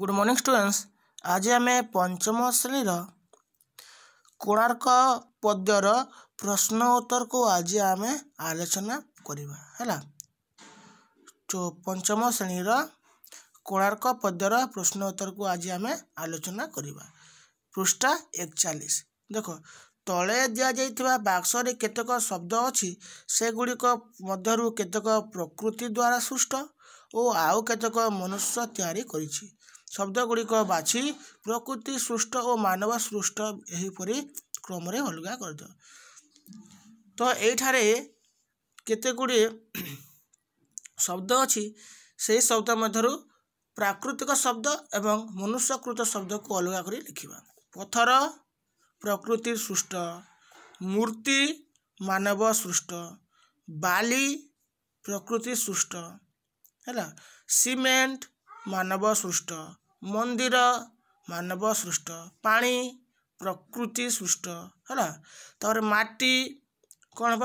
good morning students ଆଜି ଆମେ ପଞ୍ଚମ ଶ୍ରେଣୀର କୋଣାର୍କ ପଦ୍ୟର ପ୍ରଶ୍ନ ଉତ୍ତରକୁ ଆଜି ଆମେ ଆଲୋଚନା କରିବା ହେଲା ପଞ୍ଚମ ଶ୍ରେଣୀର କୋଣାର୍କ ପଦ୍ୟର ପ୍ରଶ୍ନ ଉତ୍ତରକୁ ଆଜି ଆମେ ଆଲୋଚନା କରିବା ପୃଷ୍ଠା ଏକଚାଳିଶ ଦେଖ ତଳେ ଦିଆଯାଇଥିବା ବାକ୍ସରେ କେତେକ ଶବ୍ଦ ଅଛି ସେଗୁଡ଼ିକ ମଧ୍ୟରୁ କେତେକ ପ୍ରକୃତି ଦ୍ୱାରା ସୃଷ୍ଟ ଓ ଆଉ କେତେକ ମନୁଷ୍ୟ ତିଆରି କରିଛି ଶବ୍ଦ ଗୁଡ଼ିକ ବାଛି ପ୍ରକୃତି ସୃଷ୍ଟ ଓ ମାନବ ସୃଷ୍ଟ ଏହିପରି କ୍ରମରେ ଅଲଗା କରିଦିଅ ତ ଏଇଠାରେ କେତେ ଗୁଡ଼ିଏ ଶବ୍ଦ ଅଛି ସେହି ଶବ୍ଦ ମଧ୍ୟରୁ ପ୍ରାକୃତିକ ଶବ୍ଦ ଏବଂ ମନୁଷ୍ୟକୃତ ଶବ୍ଦକୁ ଅଲଗା କରି ଲେଖିବା ପଥର ପ୍ରକୃତି ସୃଷ୍ଟ ମୂର୍ତ୍ତି ମାନବ ସୃଷ୍ଟ ବାଲି ପ୍ରକୃତି ସୃଷ୍ଟ ହେଲା ସିମେଣ୍ଟ ମାନବ ସୃଷ୍ଟ ମନ୍ଦିର ମାନବ ସୃଷ୍ଟ ପାଣି ପ୍ରକୃତି ସୃଷ୍ଟ ହେଲା ତାପରେ ମାଟି କ'ଣ ହେବ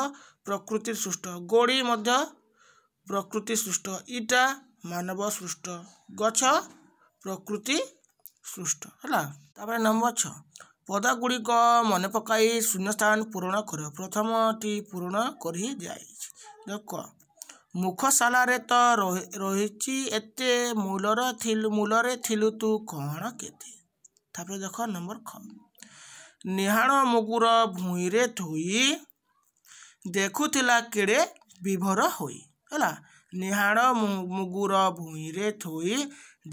ପ୍ରକୃତି ସୃଷ୍ଟ ଗୋଡ଼ି ମଧ୍ୟ ପ୍ରକୃତି ସୃଷ୍ଟ ଇଟା ମାନବ ସୃଷ୍ଟ ଗଛ ପ୍ରକୃତି ସୃଷ୍ଟ ହେଲା ତାପରେ ନମ୍ବର ଛଅ ପଦଗୁଡ଼ିକ ମନେ ପକାଇ ଶୂନ୍ୟ ସ୍ଥାନ ପୂରଣ କର ପ୍ରଥମଟି ପୂରଣ କରିଯାଇଛି ଦେଖ ମୁଖଶାଳାରେ ତ ରହିଛି ଏତେ ମୂଲର ଥିଲୁ ମୂଲରେ ଥିଲୁ ତୁ କ'ଣ କେତେ ତାପରେ ଦେଖ ନମ୍ବର ଖ ନିହାଣ ମୁଗୁର ଭୂଇଁରେ ଥୋଇ ଦେଖୁଥିଲା କେଡ଼େ ବିଭର ହୋଇ ହେଲା ନିହାଣ ମୁଗୁର ଭୂଇଁରେ ଥୋଇ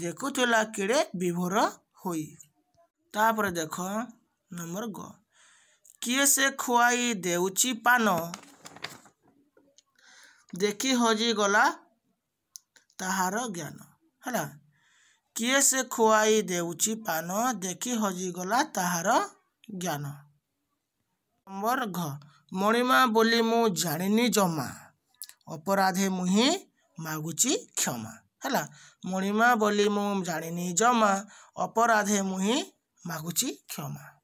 ଦେଖୁଥିଲା କେଡ଼େ ବିଭର ହୋଇ ତାପରେ ଦେଖ ନମ୍ବର ଗ କିଏ ସେ ଖୁଆଇ ଦେଉଛି ପାନ ଦେଖି ହଜିଗଲା ତାହାର ଜ୍ଞାନ ହେଲା କିଏ ସେ ଖୁଆଇ ଦେଉଛି ପାନ ଦେଖି ହଜିଗଲା ତାହାର ଜ୍ଞାନ ନମ୍ବର ଘ ମଣିମା ବୋଲି ମୁଁ ଜାଣିନି ଜମା ଅପରାଧେ ମୁଁ ହିଁ ମାଗୁଛି କ୍ଷମା ହେଲା ମଣିମା ବୋଲି ମୁଁ ଜାଣିନି ଜମା ଅପରାଧେ ମୁଁ ହିଁ ମାଗୁଛି କ୍ଷମା